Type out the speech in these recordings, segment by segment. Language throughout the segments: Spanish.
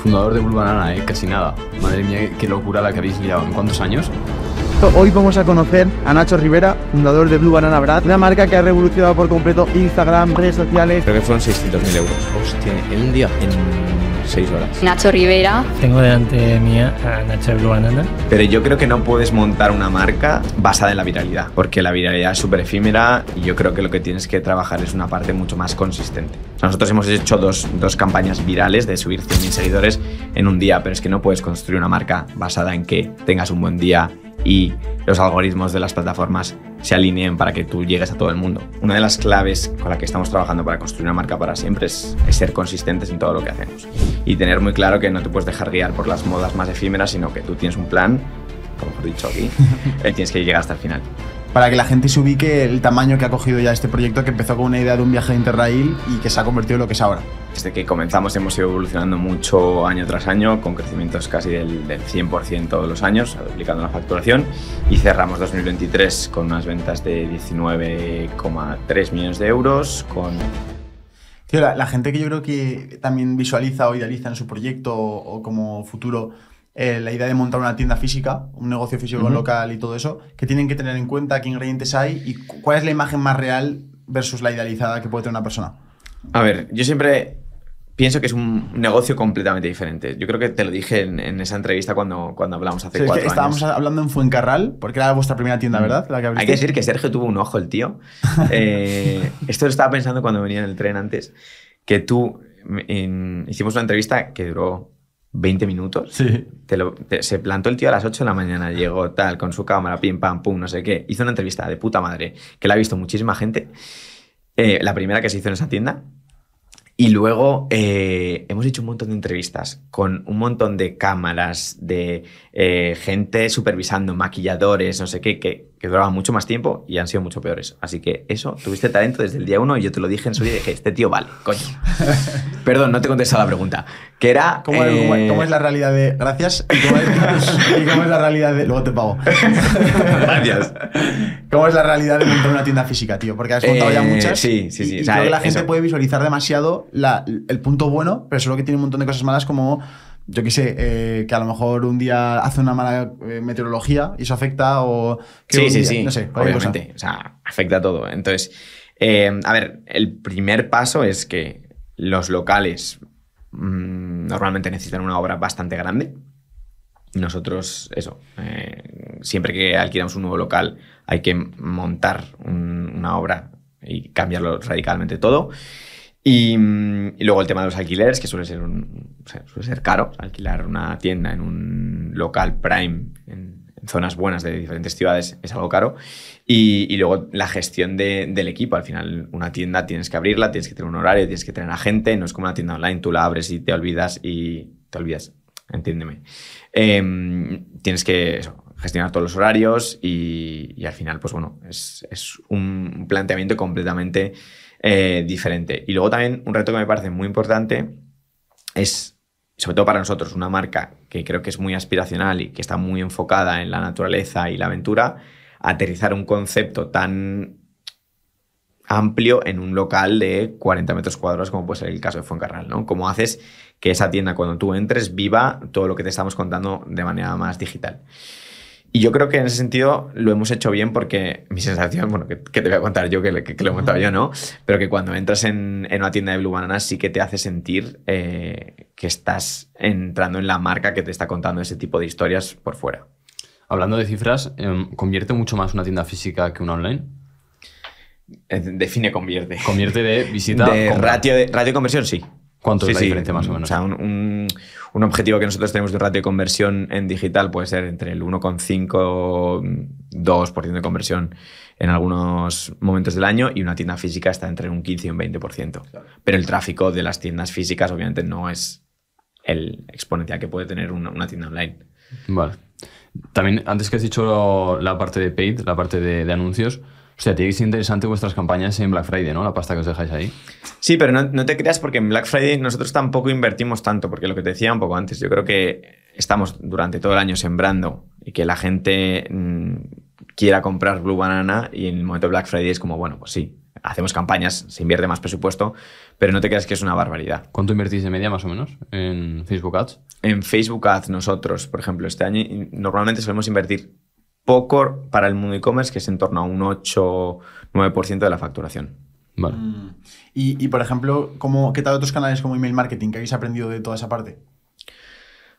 Fundador de Blue Banana, ¿eh? Casi nada. Madre mía, qué locura la que habéis liado. ¿En cuántos años? Hoy vamos a conocer a Nacho Rivera, fundador de Blue Banana Brad, una marca que ha revolucionado por completo Instagram, redes sociales. Creo que fueron 600.000 euros. Hostia, en un día. En 6 horas. Nacho Rivera. Tengo delante mía a Nacho Blue Banana. Pero yo creo que no puedes montar una marca basada en la viralidad, porque la viralidad es súper efímera y yo creo que lo que tienes que trabajar es una parte mucho más consistente. Nosotros hemos hecho dos, dos campañas virales de subir 100.000 seguidores en un día, pero es que no puedes construir una marca basada en que tengas un buen día y los algoritmos de las plataformas se alineen para que tú llegues a todo el mundo. Una de las claves con la que estamos trabajando para construir una marca para siempre es, ser consistentes en todo lo que hacemos y tener muy claro que no te puedes dejar guiar por las modas más efímeras, sino que tú tienes un plan, como he dicho aquí, y tienes que llegar hasta el final para que la gente se ubique el tamaño que ha cogido ya este proyecto que empezó con una idea de un viaje de Interrail y que se ha convertido en lo que es ahora. Desde que comenzamos hemos ido evolucionando mucho año tras año, con crecimientos casi del, 100% todos los años, duplicando la facturación, y cerramos 2023 con unas ventas de 19,3 millones de euros, con la, gente que yo creo que también visualiza o idealiza en su proyecto o como futuro eh, la idea de montar una tienda física, un negocio físico local y todo eso, que tienen que tener en cuenta qué ingredientes hay y cuál es la imagen más real versus la idealizada que puede tener una persona. A ver, yo siempre pienso que es un negocio completamente diferente. Yo creo que te lo dije en, esa entrevista cuando, cuando hablamos hace cuatro estábamos años. Estábamos hablando en Fuencarral, porque era vuestra primera tienda, ¿verdad? La que Hay que decir que Sergio tuvo un ojo, el tío. Eh, esto lo estaba pensando cuando venía en el tren antes, que tú mm, hicimos una entrevista que duró 20 minutos. se plantó el tío a las 8 de la mañana, llegó tal, con su cámara, pim, pam, pum, no sé qué. Hizo una entrevista de puta madre, que la ha visto muchísima gente. Eh, la primera que se hizo en esa tienda. Y luego eh, hemos hecho un montón de entrevistas con un montón de cámaras, de eh, gente supervisando, maquilladores, no sé qué, que que duraban mucho más tiempo y han sido mucho peores. Así que eso, tuviste talento desde el día uno y yo te lo dije en su día y dije, este tío vale, coño. Perdón, no te contesté la pregunta. Que era... Eh, ¿Cómo, es la realidad de gracias? ¿Y cómo, es, la realidad de... Luego te pago. gracias. ¿Cómo es la realidad de montar una tienda física, tío? Porque has contado ya eh, muchas. Sí, sí, sí. Y, o sea, creo que la gente puede visualizar demasiado la, el punto bueno, pero solo que tiene un montón de cosas malas como yo qué sé, eh, que a lo mejor un día hace una mala eh, meteorología y eso afecta o... sí, sí, sí, no sé, obviamente, o sea, afecta a todo. Entonces, eh, a ver, el primer paso es que los locales mm, normalmente necesitan una obra bastante grande. Nosotros, eso, siempre que alquilamos un nuevo local hay que montar una obra y cambiarlo radicalmente todo. Mm, y, luego el tema de los alquileres, que suele ser, un, ser caro alquilar una tienda en un local prime, en, zonas buenas de diferentes ciudades, es algo caro. Y, luego la gestión del equipo. Al final, una tienda tienes que abrirla, tienes que tener un horario, tienes que tener a gente. No es como una tienda online, tú la abres y te olvidas y te olvidas. Entiéndeme. Em, tienes que gestionar todos los horarios y, al final, pues bueno, es, es un planteamiento completamente eh, diferente. Y luego también un reto que me parece muy importante es, sobre todo para nosotros, una marca que creo que es muy aspiracional y que está muy enfocada en la naturaleza y la aventura, aterrizar un concepto tan amplio en un local de 40 metros cuadrados, como puede ser el caso de Fuencarral, ¿no? ¿Cómo haces que esa tienda, cuando tú entres, viva todo lo que te estamos contando de manera más digital? Y yo creo que en ese sentido lo hemos hecho bien porque mi sensación, bueno, que, te voy a contar yo, que, lo he contado yo, ¿no? Pero que cuando entras en, una tienda de Blue Banana sí que te hace sentir eh, que estás entrando en la marca que te está contando ese tipo de historias por fuera. Hablando de cifras, em, ¿convierte mucho más una tienda física que una online? Eh, define convierte. Convierte de visita. De ratio, de ratio de conversión, sí. ¿Cuánto es la diferencia más o menos? O sea, un, objetivo que nosotros tenemos de ratio de conversión en digital puede ser entre el 1,5 2% de conversión en algunos momentos del año y una tienda física está entre un 15 y un 20%. Pero el tráfico de las tiendas físicas obviamente no es el exponencial que puede tener una, tienda online. Vale. También, antes que has dicho la parte de paid, la parte de anuncios, o sea, tiene que ser interesante vuestras campañas en Black Friday, ¿no? La pasta que os dejáis ahí. Sí, pero no, te creas porque en Black Friday nosotros tampoco invertimos tanto, porque lo que te decía un poco antes, yo creo que estamos durante todo el año sembrando y que la gente mm, quiera comprar Blue Banana y en el momento de Black Friday es como, bueno, pues sí, hacemos campañas, se invierte más presupuesto, pero no te creas que es una barbaridad. ¿Cuánto invertís de media más o menos en Facebook Ads? En Facebook Ads nosotros, por ejemplo, este año normalmente solemos invertir poco para el mundo e-commerce, que es en torno a un 8-9% de la facturación. Vale. Mm. Y, por ejemplo, ¿cómo, ¿qué tal otros canales como email marketing? ¿Qué habéis aprendido de toda esa parte?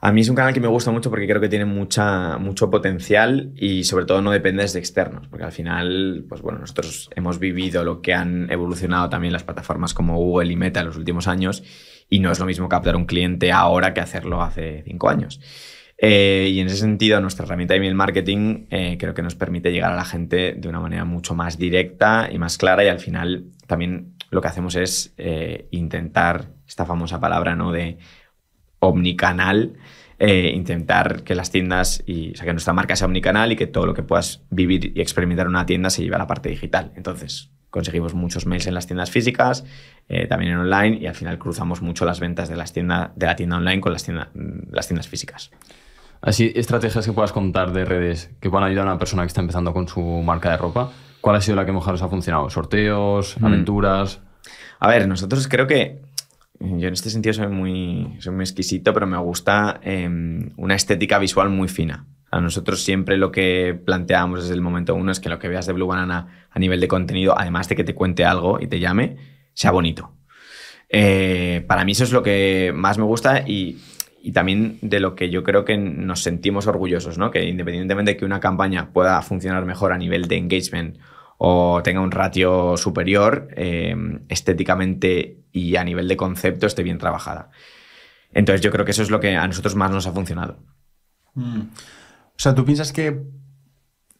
A mí es un canal que me gusta mucho porque creo que tiene mucha, mucho potencial y sobre todo no dependes de externos, porque al final, pues bueno, nosotros hemos vivido lo que han evolucionado también las plataformas como Google y Meta en los últimos años y no es lo mismo captar un cliente ahora que hacerlo hace cinco años. Eh, y en ese sentido, nuestra herramienta de email marketing eh, creo que nos permite llegar a la gente de una manera mucho más directa y más clara y al final también lo que hacemos es eh, intentar esta famosa palabra ¿no? de omnicanal, intentar que las tiendas y o sea, que nuestra marca sea omnicanal y que todo lo que puedas vivir y experimentar en una tienda se lleve a la parte digital. Entonces, conseguimos muchos mails en las tiendas físicas, también en online, y al final cruzamos mucho las ventas de, las de la tienda online con las tiendas físicas. Así, estrategias que puedas contar de redes que puedan ayudar a una persona que está empezando con su marca de ropa. ¿Cuál ha sido la que mejor os ha funcionado? ¿Sorteos? Mm. ¿Aventuras? A ver, nosotros creo que. Yo en este sentido soy muy, soy muy exquisito, pero me gusta em, una estética visual muy fina. A nosotros siempre lo que planteamos desde el momento uno es que lo que veas de Blue Banana a nivel de contenido, además de que te cuente algo y te llame, sea bonito. Eh, para mí eso es lo que más me gusta y y también de lo que yo creo que nos sentimos orgullosos, ¿no? Que independientemente de que una campaña pueda funcionar mejor a nivel de engagement o tenga un ratio superior, eh, estéticamente y a nivel de concepto esté bien trabajada. Entonces yo creo que eso es lo que a nosotros más nos ha funcionado. Mm. O sea, ¿tú piensas que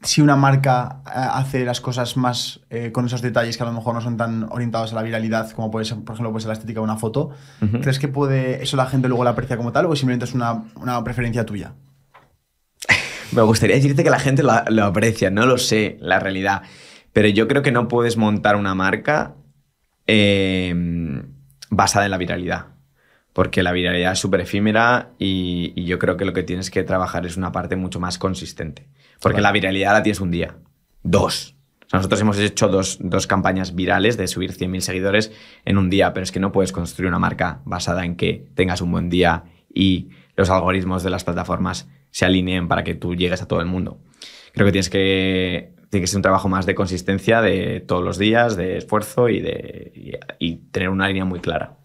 si una marca eh, hace las cosas más eh, con esos detalles que a lo mejor no son tan orientados a la viralidad, como puede ser, por ejemplo, la estética de una foto, ¿crees que puede eso la gente luego la aprecia como tal o simplemente es una, preferencia tuya? Me gustaría decirte que la gente lo, aprecia, no lo sé, la realidad. Pero yo creo que no puedes montar una marca em, basada en la viralidad porque la viralidad es súper efímera y, yo creo que lo que tienes que trabajar es una parte mucho más consistente. Porque la viralidad la tienes un día, dos. nosotros hemos hecho dos, campañas virales de subir 100.000 seguidores en un día, pero es que no puedes construir una marca basada en que tengas un buen día y los algoritmos de las plataformas se alineen para que tú llegues a todo el mundo. Creo que tienes que, tiene que ser un trabajo más de consistencia de todos los días, de esfuerzo y, de, y tener una línea muy clara.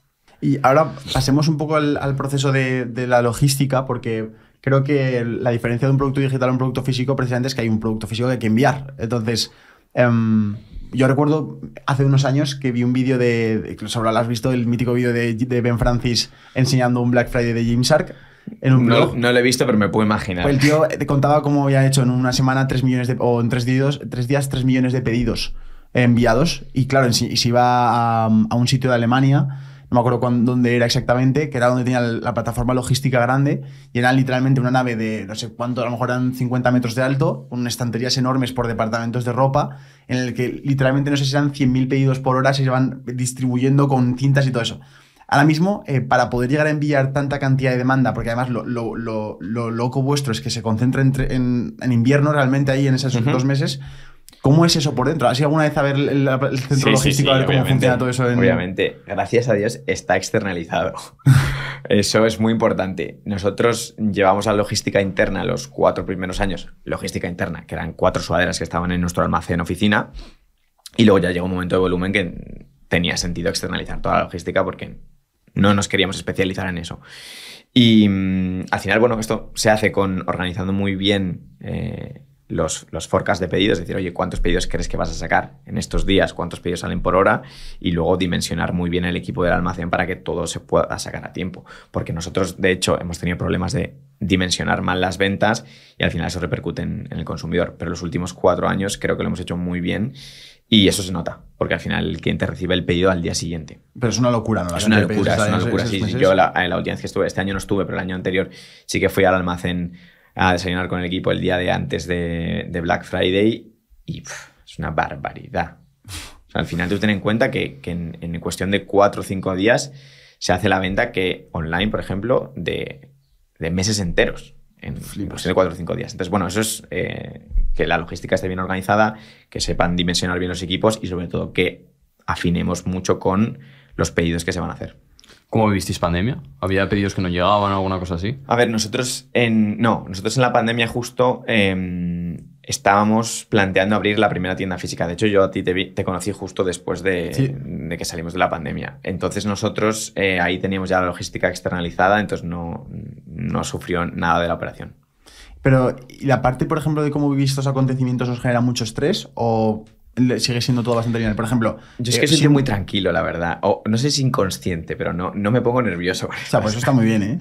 Y ahora pasemos un poco al, proceso de, de, la logística, porque creo que la diferencia de un producto digital a un producto físico precisamente es que hay un producto físico que hay que enviar. Entonces, em, yo recuerdo hace unos años que vi un vídeo de, de que lo has visto, el mítico vídeo de, Ben Francis enseñando un Black Friday de Gymshark. En un no, no, lo he visto, pero me puedo imaginar. Pues el tío te eh, contaba cómo había hecho en una semana tres millones de, o en tres días, tres días 3 millones de pedidos enviados. Y claro, si, si iba a, a un sitio de Alemania, no me acuerdo dónde era exactamente, que era donde tenía la plataforma logística grande y era literalmente una nave de no sé cuánto, a lo mejor eran 50 metros de alto, con estanterías enormes por departamentos de ropa, en el que literalmente no sé si eran 100.000 pedidos por hora, se iban distribuyendo con cintas y todo eso. Ahora mismo, eh, para poder llegar a enviar tanta cantidad de demanda, porque además lo, loco vuestro es que se concentra en, en, invierno realmente ahí en esos dos meses, ¿Cómo es eso por dentro? ¿Has ido alguna vez a ver el, centro logístico, a ver cómo funciona todo eso? Obviamente, gracias a Dios está externalizado. eso es muy importante. Nosotros llevamos a logística interna los cuatro primeros años, logística interna, que eran cuatro suaderas que estaban en nuestro almacén oficina, y luego ya llegó un momento de volumen que tenía sentido externalizar toda la logística porque no nos queríamos especializar en eso. Y mm, al final, bueno, esto se hace con organizando muy bien. Eh, los, los de pedidos, decir, oye, ¿cuántos pedidos crees que vas a sacar en estos días? ¿Cuántos pedidos salen por hora? Y luego dimensionar muy bien el equipo del almacén para que todo se pueda sacar a tiempo. Porque nosotros, de hecho, hemos tenido problemas de dimensionar mal las ventas y al final eso repercute en, el consumidor. Pero los últimos cuatro años creo que lo hemos hecho muy bien. Y eso se nota, porque al final el cliente recibe el pedido al día siguiente. Pero es una locura, ¿no? es, una locura, es una locura, yo la, en eh, la audiencia estuve, este año no estuve, pero el año anterior sí que fui al almacén a desayunar con el equipo el día de antes de, Black Friday y es una barbaridad. al final tú ten en cuenta que, en, cuestión de cuatro o cinco días se hace la venta que online, por ejemplo, de, meses enteros. En, cuestión de cuatro o cinco días. Entonces, bueno, eso es eh, que la logística esté bien organizada, que sepan dimensionar bien los equipos y sobre todo que afinemos mucho con los pedidos que se van a hacer. ¿Cómo vivisteis pandemia? ¿Había pedidos que no llegaban o alguna cosa así? A ver, nosotros en. No, nosotros en la pandemia justo em, estábamos planteando abrir la primera tienda física. De hecho, yo a ti te, conocí justo después de, que salimos de la pandemia. Entonces, nosotros eh, ahí teníamos ya la logística externalizada, entonces no, no sufrió nada de la operación. Pero, la parte, por ejemplo, de cómo vivís estos acontecimientos os genera mucho estrés? ¿O sigue siendo todo bastante bien. Por ejemplo. Yo es eh, que soy muy tranquilo, la verdad. O, no sé si inconsciente, pero no, no me pongo nervioso. O sea, pues eso está muy bien, ¿eh?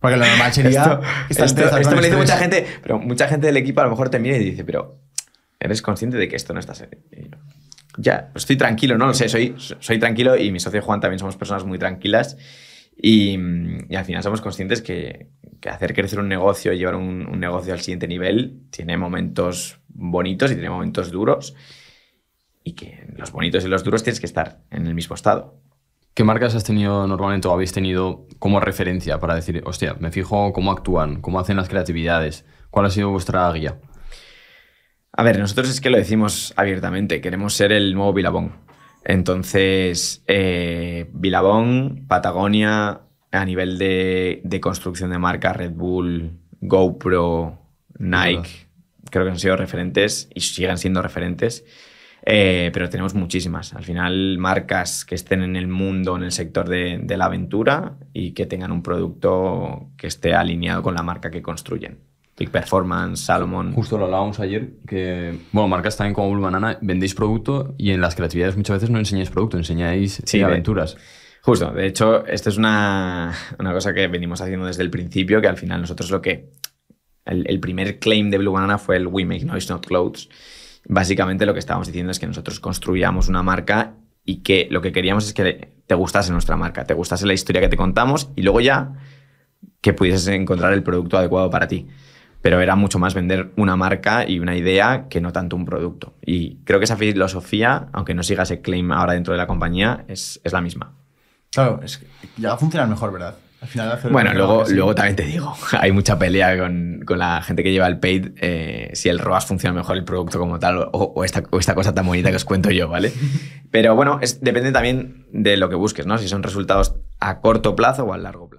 Porque la normal sería. esto, esto, me lo dice mucha gente, pero mucha gente del equipo a lo mejor te mira y dice, pero eres consciente de que esto no está serio. Ya, pues estoy tranquilo, no lo sé, soy, soy tranquilo y mi socio Juan también somos personas muy tranquilas y, al final somos conscientes que, que, hacer crecer un negocio, y llevar un, un negocio al siguiente nivel, tiene momentos bonitos y tiene momentos duros y que los bonitos y los duros tienes que estar en el mismo estado. ¿Qué marcas has tenido normalmente o habéis tenido como referencia para decir, hostia, me fijo cómo actúan, cómo hacen las creatividades? ¿Cuál ha sido vuestra guía? A ver, nosotros es que lo decimos abiertamente, queremos ser el nuevo Bilabón. Entonces, eh, Bilabón, Patagonia, a nivel de, de, construcción de marca, Red Bull, GoPro, Nike, creo que han sido referentes y siguen siendo referentes. Eh, pero tenemos muchísimas. Al final, marcas que estén en el mundo, en el sector de, la aventura y que tengan un producto que esté alineado con la marca que construyen. Peak Performance, Salomon. Justo lo hablábamos ayer, que, bueno, marcas también como Blue Banana, vendéis producto y en las creatividades muchas veces no enseñáis producto, enseñáis eh, aventuras. Justo, de hecho, esto es una, una, cosa que venimos haciendo desde el principio, que al final nosotros lo que... El, el primer claim de Blue Banana fue el We Make Noise Not Clothes básicamente lo que estábamos diciendo es que nosotros construíamos una marca y que lo que queríamos es que te gustase nuestra marca, te gustase la historia que te contamos y luego ya que pudieses encontrar el producto adecuado para ti. Pero era mucho más vender una marca y una idea que no tanto un producto. Y creo que esa filosofía, aunque no siga ese claim ahora dentro de la compañía, es, la misma. Claro, es que a funcionar mejor, ¿verdad? bueno, luego, luego también te digo, hay mucha pelea con, la gente que lleva el paid, eh, si el ROAS funciona mejor el producto como tal o, esta, cosa tan bonita que os cuento yo, ¿vale? Pero bueno, es, depende también de lo que busques, ¿no? Si son resultados a corto plazo o a largo plazo.